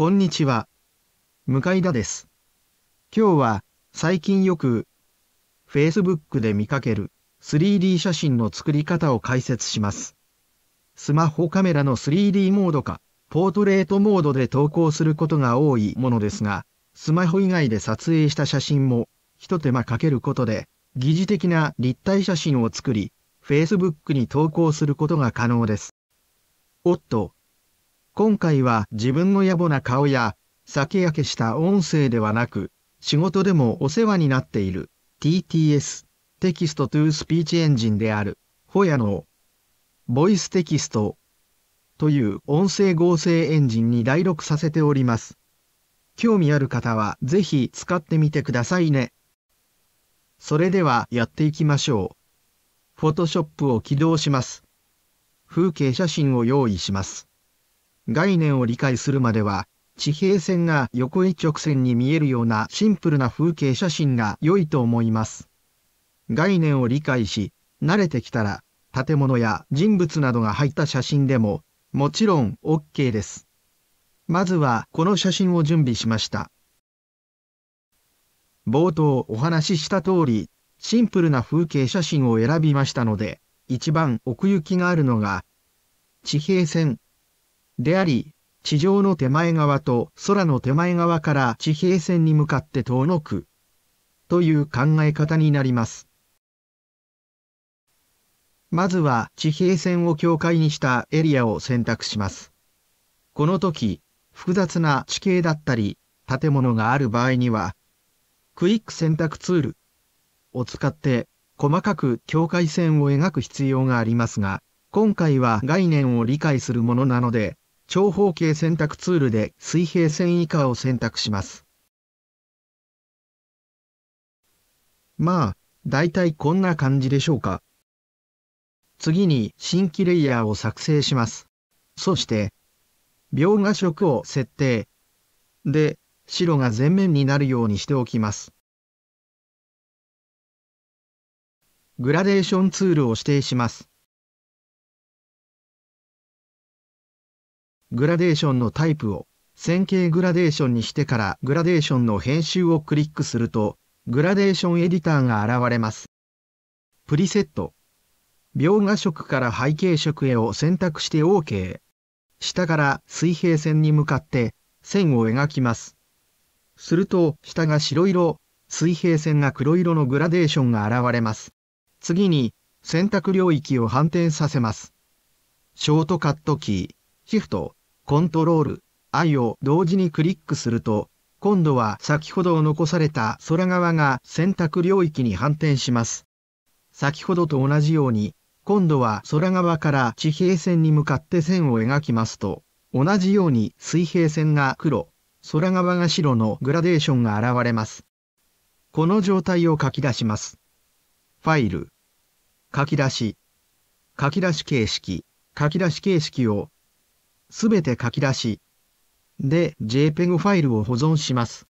こんにちは。向田です。今日は最近よく Facebook で見かける 3D 写真の作り方を解説します。スマホカメラの 3D モードかポートレートモードで投稿することが多いものですが、スマホ以外で撮影した写真も一手間かけることで疑似的な立体写真を作り、Facebook に投稿することが可能です。おっと、今回は自分の野暮な顔や、酒焼けした音声ではなく、仕事でもお世話になっている TTS、テキストトゥースピーチエンジンである、ホヤの、ボイステキストという音声合成エンジンに代録させております。興味ある方はぜひ使ってみてくださいね。それではやっていきましょう。Photoshop を起動します。風景写真を用意します。概念を理解するまでは、地平線が横一直線に見えるようなシンプルな風景写真が良いと思います。概念を理解し、慣れてきたら、建物や人物などが入った写真でも、もちろん OK です。まずはこの写真を準備しました。冒頭お話しした通り、シンプルな風景写真を選びましたので、一番奥行きがあるのが、地平線であり、地上の手前側と空の手前側から地平線に向かって遠のく、という考え方になります。まずは地平線を境界にしたエリアを選択します。この時、複雑な地形だったり、建物がある場合には、クイック選択ツールを使って細かく境界線を描く必要がありますが、今回は概念を理解するものなので、長方形選択ツールで水平線以下を選択します。まあ、だいたいこんな感じでしょうか。次に新規レイヤーを作成します。そして、描画色を設定。で、白が全面になるようにしておきます。グラデーションツールを指定します。グラデーションのタイプを線形グラデーションにしてからグラデーションの編集をクリックすると、グラデーションエディターが現れます。プリセット。描画色から背景色へを選択して OK。下から水平線に向かって線を描きます。すると、下が白色、水平線が黒色のグラデーションが現れます。次に、選択領域を反転させます。ショートカットキー、シフト、コントロール、I を同時にクリックすると、今度は先ほど残された空側が選択領域に反転します。先ほどと同じように、今度は空側から地平線に向かって線を描きますと、同じように水平線が黒、空側が白のグラデーションが現れます。この状態を書き出します。ファイル、書き出し、書き出し形式、書き出し形式をすべて書き出し、で JPEG ファイルを保存します。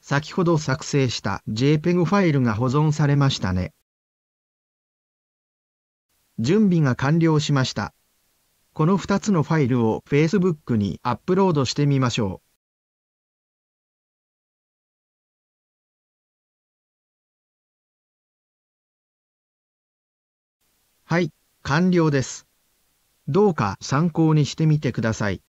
先ほど作成した JPEG ファイルが保存されましたね。準備が完了しました。この2つのファイルを Facebook にアップロードしてみましょう。はい、完了です。どうか参考にしてみてください。